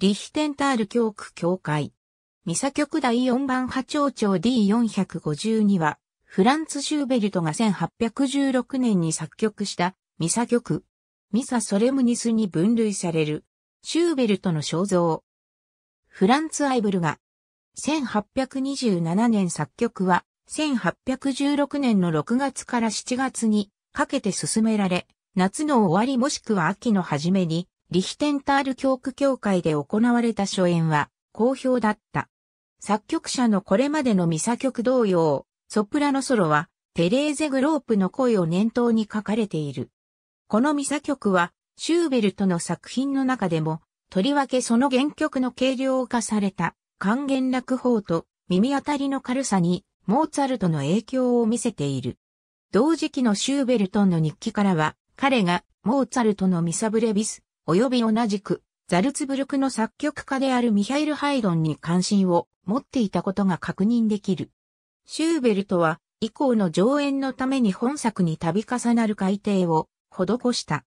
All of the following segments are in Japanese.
リヒテンタール教区教会。ミサ局第4番波長長 D452 は、フランツ・シューベルトが1816年に作曲したミサ曲。ミサ・ソレムニスに分類される。シューベルトの肖像。フランツ・アイブルが。1827年作曲は、1816年の6月から7月にかけて進められ、夏の終わりもしくは秋の初めにリヒテンタール教区協会で行われた初演は好評だった。作曲者のこれまでのミサ曲同様、ソプラノソロはテレーゼ・グロープの声を念頭に書かれている。このミサ曲はシューベルトの作品の中でも、とりわけその原曲の軽量化された還元楽法と耳当たりの軽さにモーツァルトの影響を見せている。同時期のシューベルトンの日記からは、彼がモーツァルトのミサブレビス及び同じく、ザルツブルクの作曲家であるミハイル・ハイドンに関心を持っていたことが確認できる。シューベルトは、以降の上演のために本作に度重なる改訂を施した。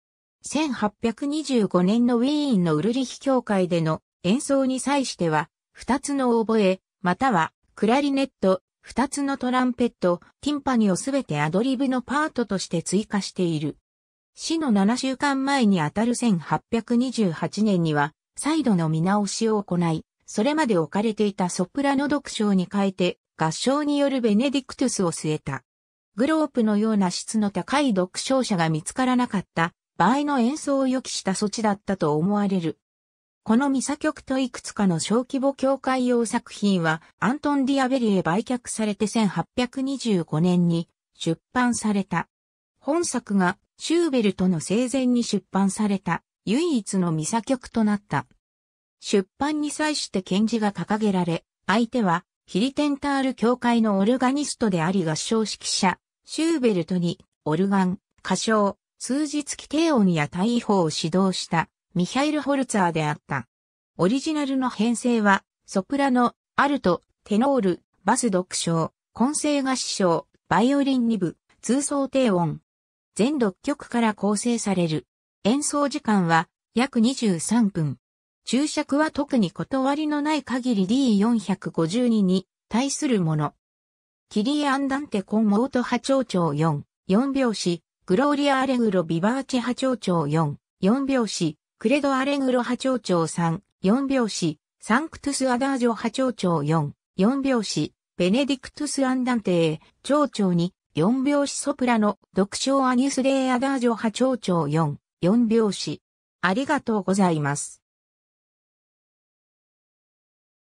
1825年のウィーンのウルリヒ協会での演奏に際しては、二つのオーボエ、またはクラリネット、二つのトランペット、ティンパニをすべてアドリブのパートとして追加している。死の7週間前にあたる1828年には、再度の見直しを行い、それまで置かれていたソプラノ読唱に変えて、合唱によるベネディクトゥスを据えた。グロープのような質の高い読唱者が見つからなかった場合の演奏を予期した措置だったと思われる。このミサ曲といくつかの小規模教会用作品はアントン・ディアベリへ売却されて1825年に出版された。本作がシューベルトの生前に出版された唯一のミサ曲となった。出版に際して検事が掲げられ、相手はヒリテンタール教会のオルガニストであり合唱指揮者、シューベルトにオルガン、歌唱、数日規定音や大法を指導したミハイル・ホルツァーであった。オリジナルの編成は、ソプラノ、アルト、テノール、バス独唱、混声合唱、バイオリン2部、通奏低音、全6曲から構成される。演奏時間は約23分。注釈は特に断りのない限り D452 に対するもの。キリアンダンテコンモート波長長4、4拍子、グローリアアレグロビバーチ波長長4、4拍子、クレドアレグロ波長長3、4拍子、サンクトゥスアダージョ波長長4、4拍子、ベネディクトゥスアンダンテー、長長2、四拍子ソプラノ、読唱アニスレイアダージョ波長長4、四拍子。ありがとうございます。